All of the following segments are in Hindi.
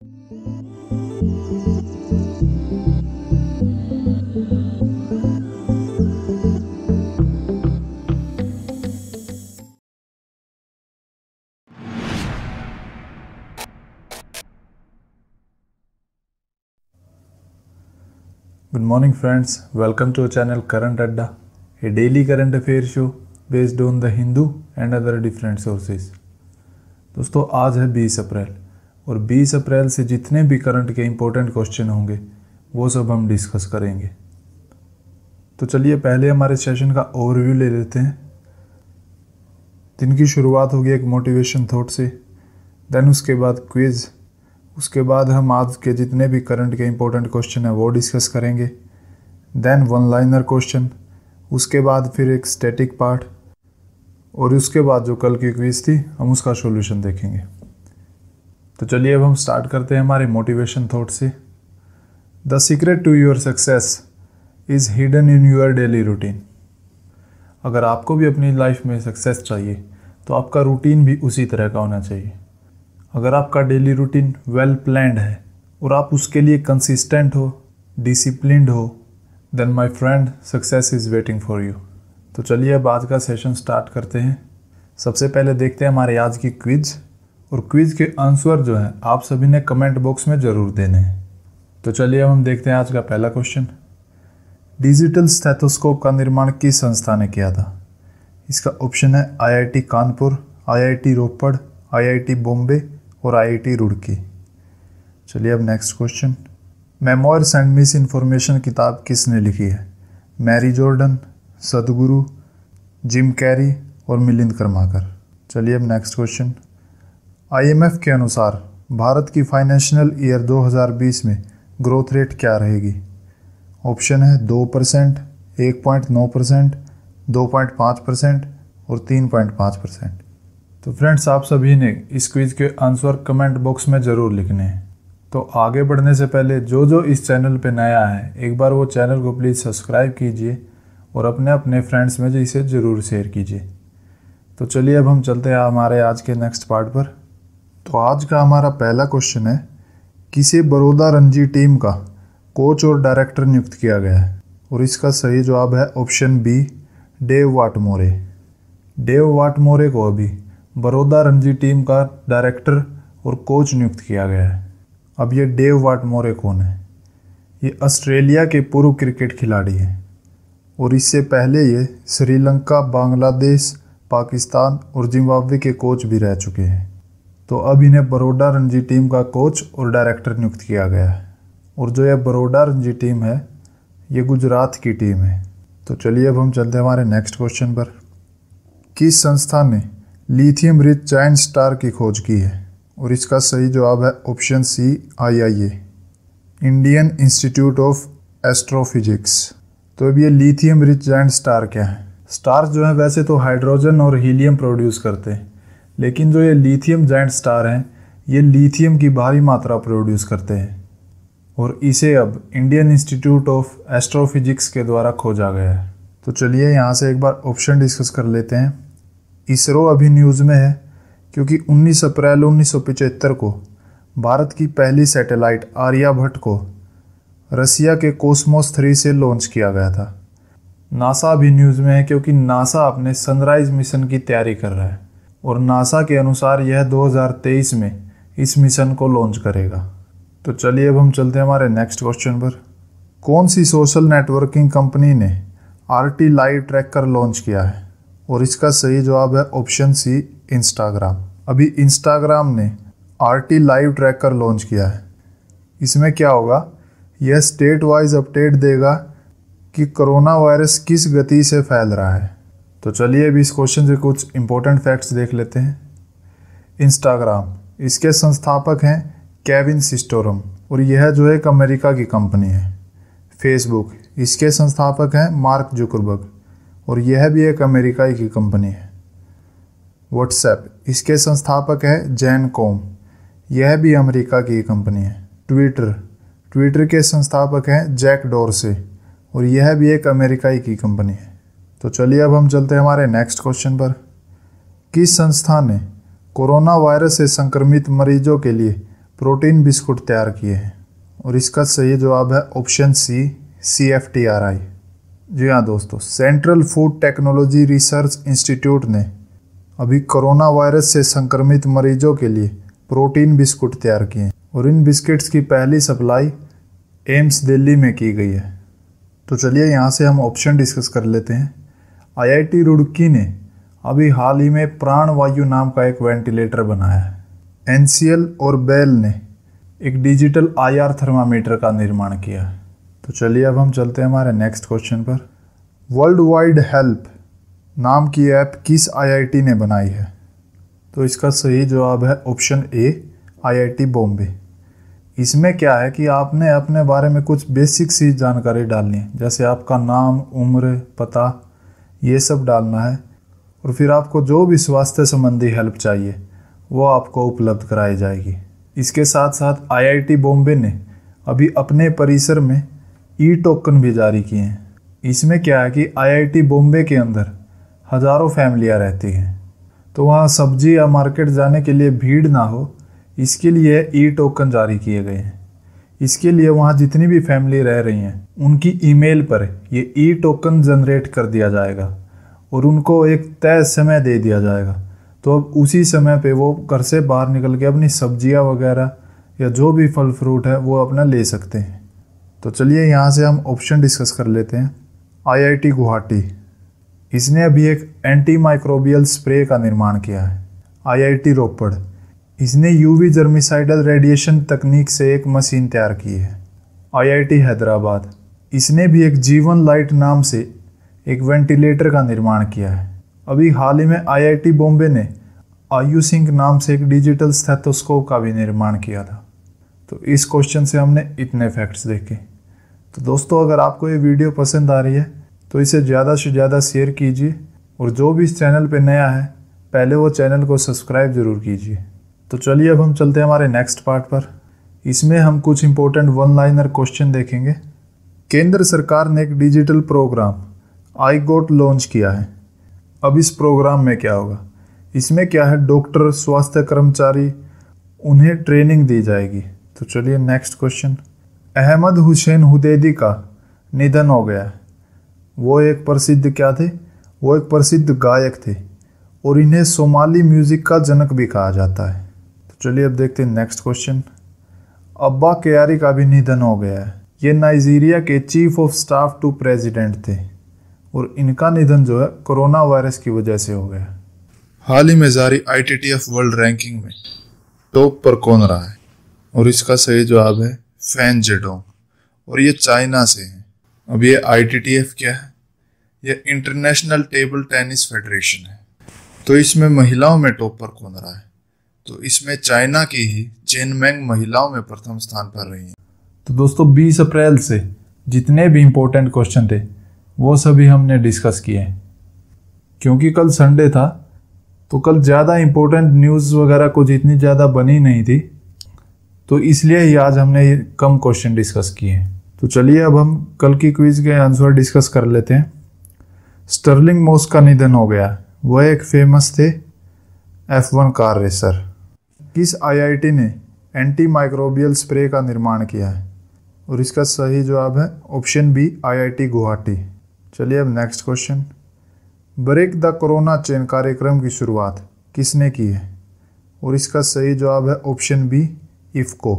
Good morning friends, welcome to our channel Current Adda, a daily current affair show based on the Hindu and other different sources. दोस्तों आज है 20 अप्रैल और 20 अप्रैल से जितने भी करंट के इम्पोर्टेंट क्वेश्चन होंगे वो सब हम डिस्कस करेंगे तो चलिए पहले हमारे सेशन का ओवरव्यू ले लेते हैं दिन की शुरुआत होगी एक मोटिवेशन थॉट से देन उसके बाद क्विज़ उसके बाद हम आज के जितने भी करंट के इम्पोर्टेंट क्वेश्चन हैं वो डिस्कस करेंगे देन वन लाइनर क्वेश्चन उसके बाद फिर एक स्टैटिक पार्ट और उसके बाद जो कल की क्विज़ थी हम उसका सॉल्यूशन देखेंगे तो चलिए अब हम स्टार्ट करते हैं हमारे मोटिवेशन थॉट से the secret to your success is hidden in your daily routine अगर आपको भी अपनी लाइफ में सक्सेस चाहिए तो आपका रूटीन भी उसी तरह का होना चाहिए अगर आपका डेली रूटीन वेल प्लान्ड है और आप उसके लिए कंसिस्टेंट हो डिसिप्लिनड हो then my friend success is waiting for you तो चलिए अब आज का सेशन स्टार्ट करते हैं सबसे पहले देखते हैं हमारे आज की क्विज़ और क्विज़ के आंसर जो हैं आप सभी ने कमेंट बॉक्स में ज़रूर देने हैं तो चलिए अब हम देखते हैं आज का पहला क्वेश्चन डिजिटल स्टेथोस्कोप का निर्माण किस संस्था ने किया था इसका ऑप्शन है IIT Kanpur IIT Ropar IIT Bombay और आईआईटी रुड़की चलिए अब next question memoirs and misinformation किताब किसने लिखी है Mary Jordan Sadhguru Jim Carrey और मिलिंद कर्माकर चलिए अब नेक्स्ट क्वेश्चन आईएमएफ के अनुसार भारत की फाइनेंशियल ईयर 2020 में ग्रोथ रेट क्या रहेगी ऑप्शन है दो परसेंट एक पॉइंट नौ परसेंट दो पॉइंट पाँच परसेंट और तीन पॉइंट पाँच परसेंट तो फ्रेंड्स आप सभी ने इस क्विज़ के आंसर कमेंट बॉक्स में ज़रूर लिखने हैं तो आगे बढ़ने से पहले जो जो इस चैनल पर नया है एक बार वो चैनल को प्लीज़ सब्सक्राइब कीजिए और अपने अपने फ्रेंड्स में इसे ज़रूर शेयर कीजिए तो चलिए अब हम चलते हैं हमारे आज के नेक्स्ट पार्ट पर तो आज का हमारा पहला क्वेश्चन है किसे बड़ौदा रणजी टीम का कोच और डायरेक्टर नियुक्त किया गया है और इसका सही जवाब है option B Dave Whatmore Dave Whatmore को अभी बड़ौदा रणजी टीम का डायरेक्टर और कोच नियुक्त किया गया है अब ये डेव वाटमोरे कौन है ये ऑस्ट्रेलिया के पूर्व क्रिकेट खिलाड़ी हैं और इससे पहले ये श्रीलंका बांग्लादेश पाकिस्तान और जिम्बाब्वे के कोच भी रह चुके हैं तो अब इन्हें बड़ोडा रणजी टीम का कोच और डायरेक्टर नियुक्त किया गया है और जो यह बड़ोडा रणजी टीम है ये गुजरात की टीम है तो चलिए अब हम चलते हैं हमारे नेक्स्ट क्वेश्चन पर किस संस्था ने लिथियम रिच चाइन स्टार की खोज की है और इसका सही जवाब है option C I I A Indian institute of astrophysics तो अब ये लिथियम रिच जाइंट स्टार क्या है स्टार जो है वैसे तो हाइड्रोजन और हीलियम प्रोड्यूस करते हैं लेकिन जो ये लिथियम जैंट स्टार हैं ये लिथियम की भारी मात्रा प्रोड्यूस करते हैं और इसे अब इंडियन इंस्टीट्यूट ऑफ एस्ट्रोफिजिक्स के द्वारा खोजा गया है तो चलिए यहाँ से एक बार ऑप्शन डिस्कस कर लेते हैं इसरो अभी न्यूज़ में है क्योंकि 19 अप्रैल उन्नीस को भारत की पहली सैटेलाइट आर्याभट्ट को रसिया के कोस्मोस थ्री से लॉन्च किया गया था नासा भी न्यूज़ में है क्योंकि नासा अपने सनराइज मिशन की तैयारी कर रहा है और नासा के अनुसार यह 2023 में इस मिशन को लॉन्च करेगा तो चलिए अब हम चलते हैं हमारे नेक्स्ट क्वेश्चन पर कौन सी सोशल नेटवर्किंग कंपनी ने R T live tracker launch किया है और इसका सही जवाब है ऑप्शन सी इंस्टाग्राम अभी इंस्टाग्राम ने R T live tracker launch किया है इसमें क्या होगा यह स्टेट वाइज अपडेट देगा कि कोरोना वायरस किस गति से फैल रहा है तो चलिए अभी इस क्वेश्चन से कुछ इंपॉर्टेंट फैक्ट्स देख लेते हैं इंस्टाग्राम इसके संस्थापक हैं केविन सिस्टोरम और यह जो एक अमेरिका की कंपनी है फेसबुक इसके संस्थापक हैं मार्क जुकरबर्ग और यह भी एक अमेरिकाई की कंपनी है व्हाट्सएप इसके संस्थापक है जैन कॉम यह भी अमेरिका की कंपनी है ट्विटर ट्विटर के संस्थापक हैं जैक डोरसे और यह भी एक अमेरिकाई की कंपनी है तो चलिए अब हम चलते हैं हमारे नेक्स्ट क्वेश्चन पर किस संस्था ने कोरोना वायरस से संक्रमित मरीजों के लिए प्रोटीन बिस्कुट तैयार किए हैं और इसका सही जवाब है option C C F T R I जी हाँ दोस्तों central food technology research institute ने अभी कोरोना वायरस से संक्रमित मरीजों के लिए प्रोटीन बिस्कुट तैयार किए हैं और इन बिस्किट्स की पहली सप्लाई एम्स दिल्ली में की गई है तो चलिए यहाँ से हम ऑप्शन डिस्कस कर लेते हैं आईआईटी रुड़की ने अभी हाल ही में प्राणवायु नाम का एक वेंटिलेटर बनाया है एन और बेल ने एक डिजिटल आईआर थर्मामीटर का निर्माण किया है तो चलिए अब हम चलते हैं हमारे नेक्स्ट क्वेश्चन पर वर्ल्ड वाइड हेल्प नाम की ऐप किस आईआईटी ने बनाई है तो इसका सही जवाब है ऑप्शन ए आईआईटी बॉम्बे इसमें क्या है कि आपने अपने बारे में कुछ बेसिक सी जानकारी डालनी है जैसे आपका नाम उम्र पता ये सब डालना है और फिर आपको जो भी स्वास्थ्य संबंधी हेल्प चाहिए वो आपको उपलब्ध कराई जाएगी इसके साथ साथ आईआईटी बॉम्बे ने अभी अपने परिसर में ई टोकन भी जारी किए हैं इसमें क्या है कि आईआईटी बॉम्बे के अंदर हज़ारों फैमिलियाँ रहती हैं तो वहाँ सब्जी या मार्केट जाने के लिए भीड़ ना हो इसके लिए ई टोकन जारी किए गए हैं इसके लिए वहाँ जितनी भी फैमिली रह रही हैं उनकी ईमेल पर ये ई टोकन जनरेट कर दिया जाएगा और उनको एक तय समय दे दिया जाएगा तो अब उसी समय पे वो घर से बाहर निकल के अपनी सब्जियाँ वगैरह या जो भी फल फ्रूट है वो अपना ले सकते हैं तो चलिए यहाँ से हम ऑप्शन डिस्कस कर लेते हैं आईआईटी गुवाहाटी इसने अभी एक एंटी माइक्रोबियल स्प्रे का निर्माण किया है आईआईटी रोपड़ इसने यूवी जर्मिसाइडल रेडिएशन तकनीक से एक मशीन तैयार की है आईआईटी हैदराबाद इसने भी एक जीवन लाइट नाम से एक वेंटिलेटर का निर्माण किया है अभी हाल ही में आईआईटी बॉम्बे ने आयु सिंह नाम से एक डिजिटल स्थेटोस्कोप का भी निर्माण किया था तो इस क्वेश्चन से हमने इतने फैक्ट्स देखे तो दोस्तों अगर आपको ये वीडियो पसंद आ रही है तो इसे ज़्यादा से ज़्यादा शेयर कीजिए और जो भी इस चैनल पर नया है पहले वो चैनल को सब्सक्राइब ज़रूर कीजिए तो चलिए अब हम चलते हैं हमारे नेक्स्ट पार्ट पर इसमें हम कुछ इंपॉर्टेंट वन लाइनर क्वेश्चन देखेंगे केंद्र सरकार ने एक digital program I GOT launch किया है अब इस प्रोग्राम में क्या होगा इसमें क्या है डॉक्टर स्वास्थ्य कर्मचारी उन्हें ट्रेनिंग दी जाएगी तो चलिए नेक्स्ट क्वेश्चन अहमद हुसैन हुदेदी का निधन हो गया है वो एक प्रसिद्ध क्या थे वो एक प्रसिद्ध गायक थे और इन्हें सोमाली म्यूज़िक का जनक भी कहा जाता है चलिए अब देखते हैं नेक्स्ट क्वेश्चन अब्बा क्यारी का भी निधन हो गया है ये नाइजीरिया के chief of staff to president थे और इनका निधन जो है कोरोना वायरस की वजह से हो गया हाल ही में जारी आई वर्ल्ड रैंकिंग में टॉप पर कौन रहा है और इसका सही जवाब है फैन जेडोंग और ये चाइना से है अब ये आई क्या है यह इंटरनेशनल टेबल टेनिस फेडरेशन है तो इसमें महिलाओं में टॉप पर कौन रहा है तो इसमें चाइना की ही चेनमेंग महिलाओं में प्रथम स्थान पर रही हैं तो दोस्तों 20 अप्रैल से जितने भी इम्पोर्टेंट क्वेश्चन थे वो सभी हमने डिस्कस किए क्योंकि कल संडे था तो कल ज़्यादा इम्पोर्टेंट न्यूज़ वगैरह कुछ इतनी ज़्यादा बनी नहीं थी तो इसलिए ही आज हमने ये कम क्वेश्चन डिस्कस किए हैं तो चलिए अब हम कल की क्विज़ के आंसर डिस्कस कर लेते हैं स्टर्लिंग मोस का निधन हो गया वह एक फेमस थे एफ वन कार रेसर किस आईआईटी ने एंटी माइक्रोबियल स्प्रे का निर्माण किया है और इसका सही जवाब है ऑप्शन बी आईआईटी गुवाहाटी चलिए अब next question break the corona chain कार्यक्रम की शुरुआत किसने की है और इसका सही जवाब है ऑप्शन बी इफको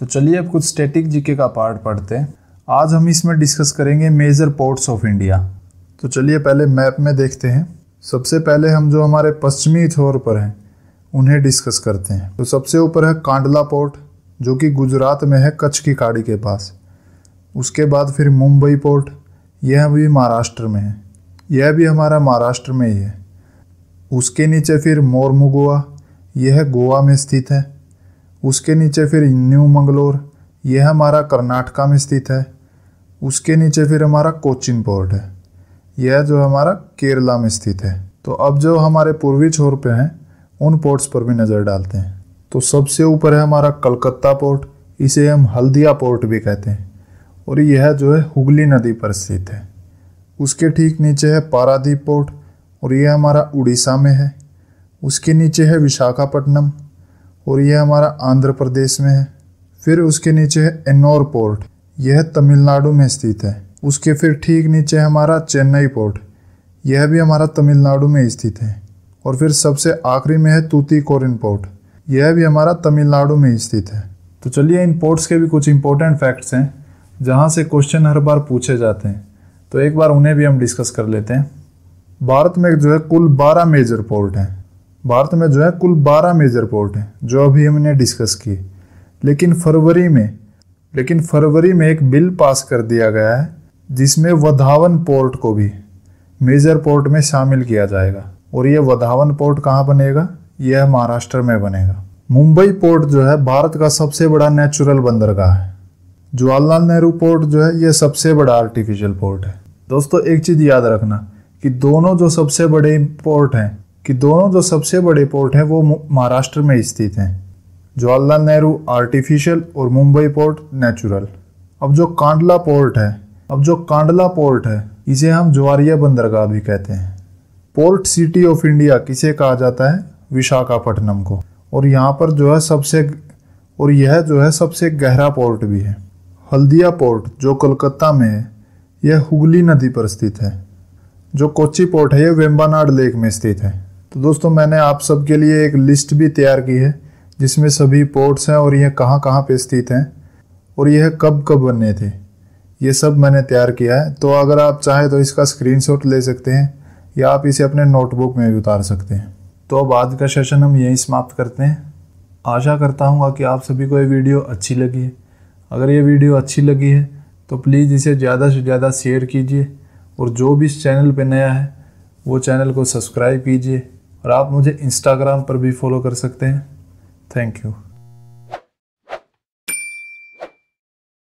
तो चलिए अब कुछ स्टैटिक जीके का पार्ट पढ़ते हैं आज हम इसमें डिस्कस करेंगे मेजर पोर्ट्स ऑफ इंडिया तो चलिए पहले मैप में देखते हैं सबसे पहले हम जो हमारे पश्चिमी छोर पर हैं उन्हें डिस्कस करते हैं तो सबसे ऊपर है कांडला पोर्ट जो कि गुजरात में है कच्छ की खाड़ी के पास उसके बाद फिर मुंबई पोर्ट यह भी महाराष्ट्र में है यह भी हमारा महाराष्ट्र में ही है उसके नीचे फिर मोरमुगोआ यह गोवा में स्थित है उसके नीचे फिर न्यू मंगलोर यह हमारा कर्नाटका में स्थित है उसके नीचे फिर हमारा कोचिन पोर्ट है यह जो हमारा केरला में स्थित है तो अब जो हमारे पूर्वी छोर पे हैं उन पोर्ट्स पर भी नज़र डालते हैं तो सबसे ऊपर है हमारा कलकत्ता पोर्ट इसे हम हल्दिया पोर्ट भी कहते हैं और यह जो है हुगली नदी पर स्थित है उसके ठीक नीचे है पारादीप पोर्ट और यह हमारा उड़ीसा में है उसके नीचे है विशाखापट्टनम और यह हमारा आंध्र प्रदेश में है फिर उसके नीचे है एन्नौर पोर्ट यह तमिलनाडु में स्थित है उसके फिर ठीक नीचे हमारा चेन्नई पोर्ट यह भी हमारा तमिलनाडु में स्थित है और फिर सबसे आखिरी में है तूती कोरिन पोर्ट यह भी हमारा तमिलनाडु में स्थित है तो चलिए इन पोर्ट्स के भी कुछ इंपॉर्टेंट फैक्ट्स हैं जहाँ से क्वेश्चन हर बार पूछे जाते हैं तो एक बार उन्हें भी हम डिस्कस कर लेते हैं भारत में जो है कुल बारह मेजर पोर्ट हैं भारत में जो है कुल बारह मेजर पोर्ट हैं जो अभी हमने डिस्कस किए लेकिन फरवरी में लेकिन फरवरी में एक बिल पास कर दिया गया है जिसमें वधावन पोर्ट को भी मेजर पोर्ट में शामिल किया जाएगा और ये वधावन पोर्ट कहाँ बनेगा यह महाराष्ट्र में बनेगा मुंबई पोर्ट जो है भारत का सबसे बड़ा नेचुरल बंदरगाह है जवाहरलाल नेहरू पोर्ट जो है यह सबसे बड़ा आर्टिफिशियल पोर्ट है दोस्तों एक चीज़ याद रखना कि दोनों जो सबसे बड़े पोर्ट हैं कि दोनों जो सबसे बड़े पोर्ट हैं वो महाराष्ट्र में स्थित हैं जवाहरलाल नेहरू आर्टिफिशियल और मुंबई पोर्ट नेचुरल अब जो कांडला पोर्ट है अब जो कांडला पोर्ट है इसे हम ज्वारिया बंदरगाह भी कहते हैं पोर्ट सिटी ऑफ इंडिया किसे कहा जाता है विशाखापट्टनम को और यहाँ पर जो है सबसे और यह जो है सबसे गहरा पोर्ट भी है हल्दिया पोर्ट जो कोलकाता में है यह हुगली नदी पर स्थित है जो कोची पोर्ट है यह वेम्बानाड लेक में स्थित है तो दोस्तों मैंने आप सबके लिए एक लिस्ट भी तैयार की है जिसमें सभी पोर्ट्स हैं और यह कहाँ कहाँ पर स्थित हैं और यह कब कब बने थे ये सब मैंने तैयार किया है तो अगर आप चाहें तो इसका स्क्रीनशॉट ले सकते हैं या आप इसे अपने नोटबुक में भी उतार सकते हैं तो अब आज का सेशन हम यहीं समाप्त करते हैं आशा करता हूँ कि आप सभी को ये वीडियो अच्छी लगी है अगर ये वीडियो अच्छी लगी है तो प्लीज़ इसे ज़्यादा से ज़्यादा शेयर कीजिए और जो भी इस चैनल पर नया है वो चैनल को सब्सक्राइब कीजिए और आप मुझे इंस्टाग्राम पर भी फॉलो कर सकते हैं थैंक यू